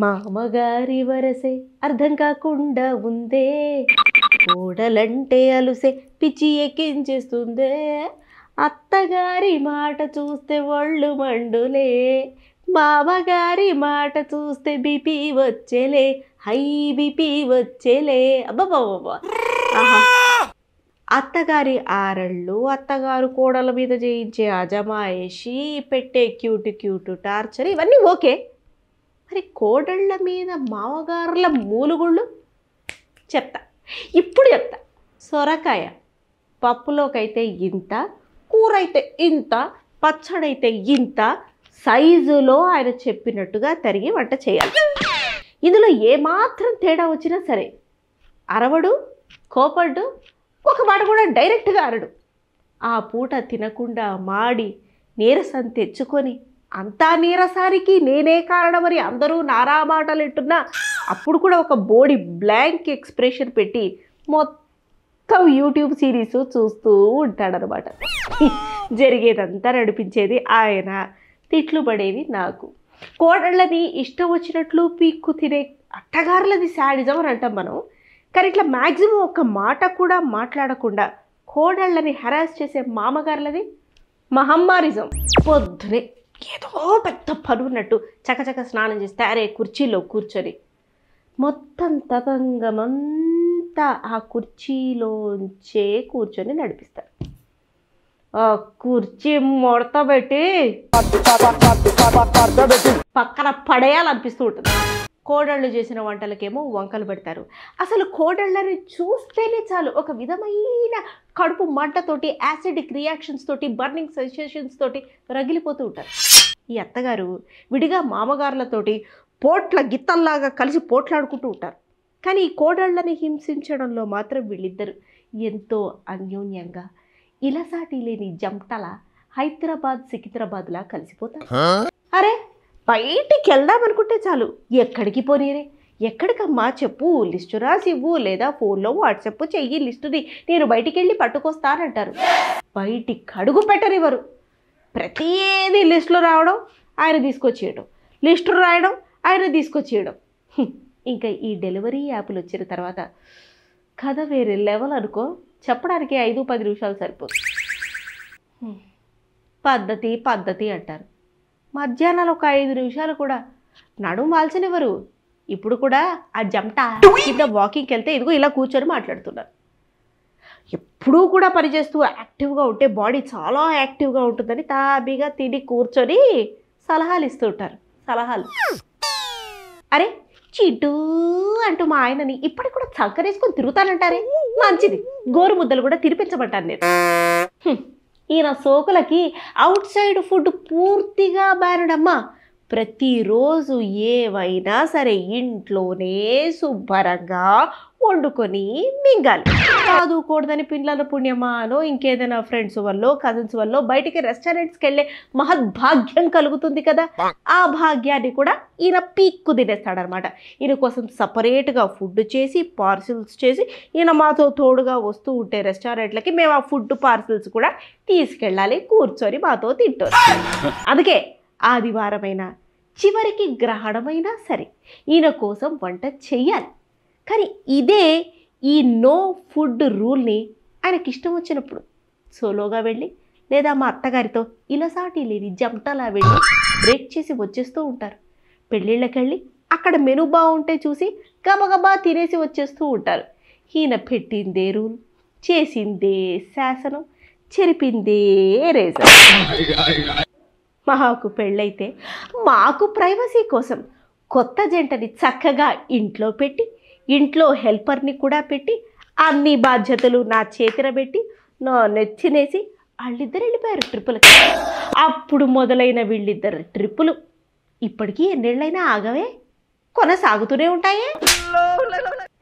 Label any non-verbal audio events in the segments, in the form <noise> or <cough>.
మామగారి వరసే అర్థం కాకుండా ఉందే కూడలంటే అలుసే పిచ్చి ఎక్కించేస్తుందే అత్తగారి మాట చూస్తే ఒళ్ళు మండులే మామగారి మాట చూస్తే బీపీ వచ్చేలే హై బీపీ వచ్చేలే అబ్బాబా ఆహా అత్తగారి ఆరళ్ళు అత్తగారు కోడల మీద చేయించే అజమాయేసి పెట్టే క్యూట్ క్యూట్ టార్చర్ ఇవన్నీ ఓకే మరి కోడళ్ళ మీద మామగారుల మూలుగుళ్ళు చెప్తా ఇప్పుడు చెప్తా సొరకాయ పప్పులోకైతే ఇంత కూర అయితే ఇంత పచ్చడైతే ఇంత సైజులో ఆయన చెప్పినట్టుగా తరిగి వంట చేయాలి ఇందులో ఏమాత్రం తేడా వచ్చినా సరే అరవడు కోపడ్డు ఒక మాట కూడా డైరెక్ట్గా అరడు ఆ పూట తినకుండా మాడి నీరసం తెచ్చుకొని అంతా నీరసానికి నేనే కారణమని అందరూ నారా మాటలు ఇట్టున్నా అప్పుడు కూడా ఒక బోడీ బ్లాంక్ ఎక్స్ప్రెషన్ పెట్టి మొత్తం యూట్యూబ్ సిరీస్ చూస్తూ ఉంటాడనమాట <laughs> జరిగేదంతా నడిపించేది ఆయన తిట్లు పడేవి నాకు కోడళ్ళని ఇష్టం వచ్చినట్లు పీక్కు తినే అట్టగారులది శాడిజం అని అంటాం మనం కానీ ఇట్లా మ్యాక్సిమం ఒక మాట కూడా మాట్లాడకుండా కోడళ్ళని హెరాస్ చేసే మామగారులది మహమ్మారిజం పొద్దునే ఏదో పెద్ద పనున్నట్టు చకచక స్నానం చేస్తే అరే కుర్చీలో కూర్చొని మొత్తం తతంగమంతా ఆ కుర్చీలోంచే కూర్చొని నడిపిస్తారు కుర్చీ ముడత పెట్టి పక్కన పడేయాలనిపిస్తూ ఉంటుంది కోడళ్ళు చేసిన వంటలకేమో వంకలు పెడతారు అసలు కోడళ్ళని చూస్తేనే చాలు ఒక విధమైన కడుపు మంటతోటి యాసిడిక్ రియాక్షన్స్ తోటి బర్నింగ్ సెన్సేషన్స్ తోటి రగిలిపోతూ ఉంటారు ఈ అత్తగారు విడిగా మామగారులతోటి పోట్ల గిత్తల్లాగా కలిసి పోట్లాడుకుంటూ ఉంటారు కానీ ఈ కోడళ్ళని హింసించడంలో మాత్రం వీళ్ళిద్దరు ఎంతో అన్యోన్యంగా ఇలసాటి లేని జంటల హైదరాబాద్ సికింద్రాబాద్లా కలిసిపోతా అరే బయటికి వెళ్దాం అనుకుంటే చాలు ఎక్కడికి పోనీరే ఎక్కడికమ్మా చెప్పు లిస్టు రాసి ఇవ్వు లేదా ఫోన్లో వాట్సాప్ చెయ్యి లిస్టుని నేను బయటికి వెళ్ళి పట్టుకొస్తానంటారు బయటికి కడుగు ఇవ్వరు ప్రతిదీ లిస్టులో రావడం ఆయన తీసుకొచ్చేయడం లిస్టు రాయడం ఆయన తీసుకొచ్చేయడం ఇంకా ఈ డెలివరీ యాప్లు వచ్చిన తర్వాత కథ వేరే లెవెల్ అనుకో చెప్పడానికి ఐదు పది నిమిషాలు సరిపోదు పద్ధతి పద్ధతి అంటారు మధ్యాహ్నాలు ఒక ఐదు నిమిషాలు కూడా నడుము మాల్చనివ్వరు ఇప్పుడు కూడా ఆ జంట కింద వాకింగ్కి వెళ్తే ఇదిగో ఇలా కూర్చొని మాట్లాడుతున్నారు ఎప్పుడూ కూడా పనిచేస్తూ యాక్టివ్గా ఉంటే బాడీ చాలా యాక్టివ్గా ఉంటుందని తాబీగా తిని కూర్చొని సలహాలు ఇస్తుంటారు సలహాలు అరే చిటు అంటూ మా ఆయనని ఇప్పటికి కూడా చక్కరేసుకొని తిరుగుతానంటారే మంచిది గోరు ముద్దలు కూడా తినిపించమంటాను నేను ఈయన సోకులకి అవుట్ సైడ్ ఫుడ్ పూర్తిగా బారడమ్మా ప్రతిరోజు ఏవైనా సరే ఇంట్లోనే శుభ్రంగా వండుకొని మింగాలి చదువుకూడదని పిల్లల పుణ్యమానో ఇంకేదైనా ఫ్రెండ్స్ వల్ల కజిన్స్ వల్ల బయటికి రెస్టారెంట్స్కి వెళ్ళే మహద్భాగ్యం కలుగుతుంది కదా ఆ భాగ్యాన్ని కూడా ఈయన పీక్కు తినేస్తాడనమాట ఈయన కోసం సపరేట్గా ఫుడ్ చేసి పార్సిల్స్ చేసి ఈయన మాతో తోడుగా వస్తూ ఉంటే రెస్టారెంట్లకి మేము ఆ ఫుడ్ పార్సిల్స్ కూడా తీసుకెళ్ళాలి కూర్చొని మాతో తింటారు అందుకే ఆదివారమైన చివరికి గ్రహణమైనా సరే ఈయన కోసం వంట చేయాలి కానీ ఇదే ఈ నో ఫుడ్ రూల్ని ఆయనకి ఇష్టం వచ్చినప్పుడు సోలోగా వెళ్ళి లేదా మా అత్తగారితో ఇలా సాటి లేని జంటలా వెళ్ళి బ్రేక్ చేసి వచ్చేస్తూ ఉంటారు పెళ్ళిళ్ళకి వెళ్ళి అక్కడ మెను బాగుంటే చూసి గబగబా తినేసి వచ్చేస్తూ ఉంటారు ఈయన పెట్టిందే రూల్ చేసిందే శాసనం చెరిపిందే రేజన్ మాకు పెళ్ళైతే మాకు ప్రైవసీ కోసం కొత్త జంటని చక్కగా ఇంట్లో పెట్టి ఇంట్లో హెల్పర్ని కూడా పెట్టి అన్ని బాధ్యతలు నా చేతిన పెట్టి నా నెచ్చినేసి వాళ్ళిద్దరు వెళ్ళిపోయారు ట్రిప్పులకి అప్పుడు మొదలైన వీళ్ళిద్దరు ట్రిప్పులు ఇప్పటికీ ఎన్నేళ్ళైనా ఆగవే కొనసాగుతూనే ఉంటాయే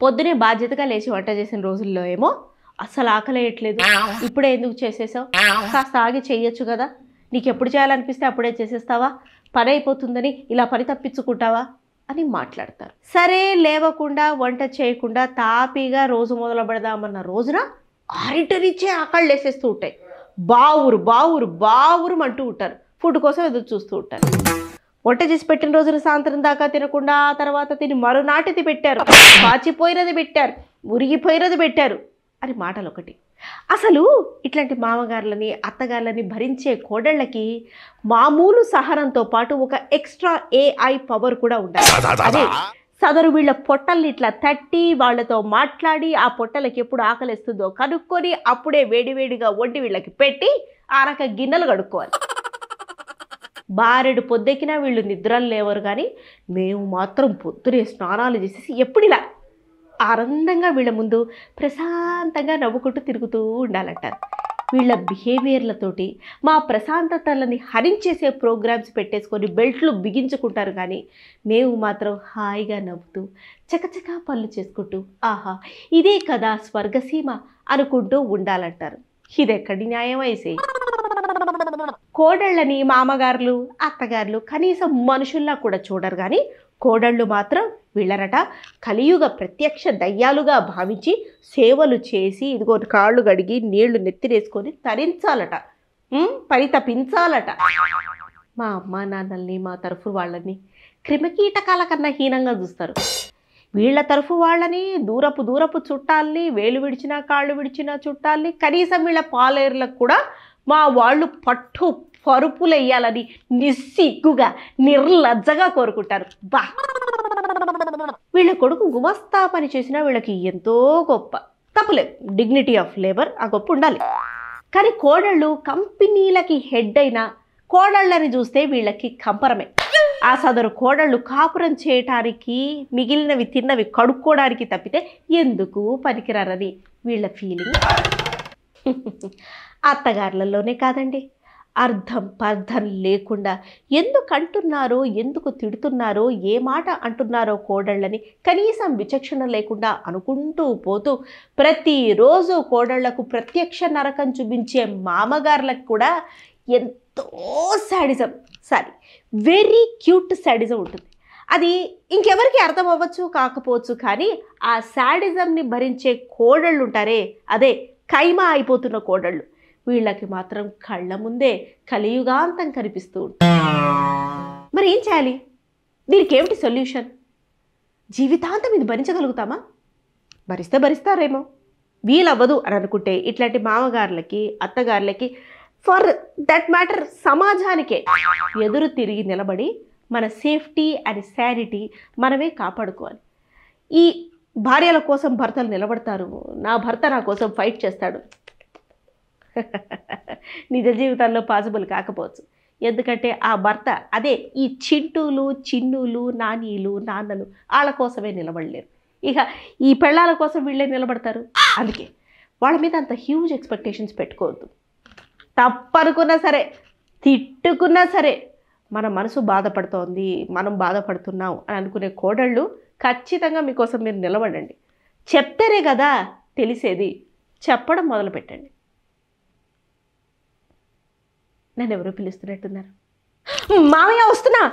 పొద్దునే బాధ్యతగా లేచి వంట చేసిన రోజుల్లో ఏమో అసలు ఆకలేయట్లేదు ఇప్పుడే ఎందుకు చేసేసావు కాస్త ఆగి చేయొచ్చు కదా నీకు ఎప్పుడు చేయాలనిపిస్తే అప్పుడే చేసేస్తావా పని అయిపోతుందని ఇలా పని తప్పించుకుంటావా అని మాట్లాడతారు సరే లేవకుండా వంట చేయకుండా తాపీగా రోజు మొదలు పెడదామన్న రోజున ఆరిటరిచ్చే ఆకళ్ళు వేసేస్తూ ఉంటాయి బావురు బావురు బావురు అంటూ ఉంటారు ఫుడ్ కోసం ఎదురు చూస్తూ ఉంటారు వంట చేసి పెట్టిన రోజున సాయంత్రం దాకా తినకుండా ఆ తర్వాత తిని మరునాటిది పెట్టారు పాచిపోయినది పెట్టారు మురిగిపోయినది పెట్టారు అని మాటలు ఒకటి అసలు ఇట్లాంటి మామగారులని అత్తగారులని భరించే కోడళ్ళకి మామూలు సహనంతో పాటు ఒక ఎక్స్ట్రా ఏఐ పవర్ కూడా ఉండాలి సదరు వీళ్ళ పొట్టల్ని ఇట్లా తట్టి వాళ్ళతో మాట్లాడి ఆ పొట్టలకి ఎప్పుడు ఆకలిస్తుందో కనుక్కొని అప్పుడే వేడివేడిగా వండి వీళ్ళకి పెట్టి ఆ రక గిన్నెలు కడుక్కోవాలి బారెడు పొద్దెక్కినా వీళ్ళు నిద్రలు లేవరు కానీ మేము మాత్రం పొద్దునే స్నానాలు చేసేసి ఎప్పుడు ఇలా ఆనందంగా వీళ్ళ ముందు ప్రశాంతంగా నవ్వుకుంటూ తిరుగుతూ ఉండాలంటారు వీళ్ళ బిహేవియర్లతోటి మా ప్రశాంతతలని హరించేసే ప్రోగ్రామ్స్ పెట్టేసుకొని బెల్ట్లు బిగించుకుంటారు కానీ మేము మాత్రం హాయిగా నవ్వుతూ చకచకా పనులు చేసుకుంటూ ఆహా ఇదే కదా స్వర్గసీమ అనుకుంటూ ఉండాలంటారు ఇదెక్కడి న్యాయం అయితే కోడళ్ళని మామగారులు అత్తగారులు కనీసం మనుషుల్లా కూడా చూడరు కానీ కోడళ్ళు మాత్రం వీళ్ళనట కలియుగ ప్రత్యక్ష దయ్యాలుగా భావించి సేవలు చేసి ఇదిగో కాళ్ళు గడిగి నీళ్లు నెత్తిరేసుకొని తరించాలట పరితపించాలట మా అమ్మ నాన్నల్ని మా తరఫు వాళ్ళని క్రిమికీటకాల కన్నా హీనంగా చూస్తారు వీళ్ళ తరఫు వాళ్ళని దూరపు దూరపు చుట్టాలని వేలు విడిచినా కాళ్ళు విడిచినా చుట్టాలని కనీసం వీళ్ళ పాలేర్లకు కూడా మా వాళ్ళు పట్టు పరుపులెయ్యాలని నిస్సిగ్గుగా నిర్లజ్జగా కోరుకుంటారు బా వీళ్ళ కొడుకు గుమస్తా పని చేసినా వీళ్ళకి ఎంతో గొప్ప తప్పలేదు డిగ్నిటీ ఆఫ్ లేబర్ ఆ గొప్ప ఉండాలి కానీ కోడళ్ళు కంపెనీలకి హెడ్ అయినా కోడళ్ళని చూస్తే వీళ్ళకి కంపరమే ఆ సదరు కోడళ్ళు కాపురం చేయటానికి మిగిలినవి తిన్నవి కడుక్కోవడానికి తప్పితే ఎందుకు పనికిరారని వీళ్ళ ఫీలింగ్ <laughs> అత్తగారులలోనే కాదండి అర్థం పర్థం లేకుండా ఎందుకు అంటున్నారో ఎందుకు తిడుతున్నారో ఏ మాట అంటున్నారో కోడళ్ళని కనీసం విచక్షణ లేకుండా అనుకుంటూ పోతూ ప్రతిరోజు కోడళ్లకు ప్రత్యక్ష నరకం చూపించే మామగారులకు కూడా ఎంతో sadism sorry very cute sadism ఉంటుంది అది ఇంకెవరికి అర్థం అవ్వచ్చు కాకపోవచ్చు కానీ ఆ శాడిజంని భరించే కోడళ్ళు ఉంటారే అదే ఖైమా అయిపోతున్న కోడళ్ళు వీళ్ళకి మాత్రం కళ్ళ ముందే కలియుగాంతం కనిపిస్తూ ఉంటుంది మరి ఏం చేయాలి దీనికి ఏమిటి సొల్యూషన్ జీవితాంతం ఇది భరించగలుగుతామా భరిస్తే భరిస్తారేమో వీలవ్వదు అని అనుకుంటే ఇట్లాంటి మామగారులకి అత్తగారులకి ఫర్ దట్ మ్యాటర్ సమాజానికే ఎదురు తిరిగి నిలబడి మన సేఫ్టీ అండ్ శానిటీ మనమే కాపాడుకోవాలి ఈ భార్యల కోసం భర్తలు నిలబడతారు నా భర్త నా కోసం ఫైట్ చేస్తాడు <laughs> నిజ జీవితాల్లో పాసిబుల్ కాకపోవచ్చు ఎందుకంటే ఆ భర్త అదే ఈ చింటూలు చిన్నులు నానీలు నాన్నలు వాళ్ళ కోసమే నిలబడలేరు ఇక ఈ పెళ్ళాల కోసం వీళ్ళే నిలబడతారు అందుకే వాళ్ళ మీద అంత హ్యూజ్ ఎక్స్పెక్టేషన్స్ పెట్టుకోవద్దు తప్పనుకున్నా సరే తిట్టుకున్నా సరే మన మనసు బాధపడుతోంది మనం బాధపడుతున్నాం అని అనుకునే కోడళ్ళు ఖచ్చితంగా మీకోసం మీరు నిలబడండి చెప్తేనే కదా తెలిసేది చెప్పడం మొదలుపెట్టండి నన్ను ఎవరు పిలుస్తున్నట్టున్నారు మామయ్య వస్తున్నా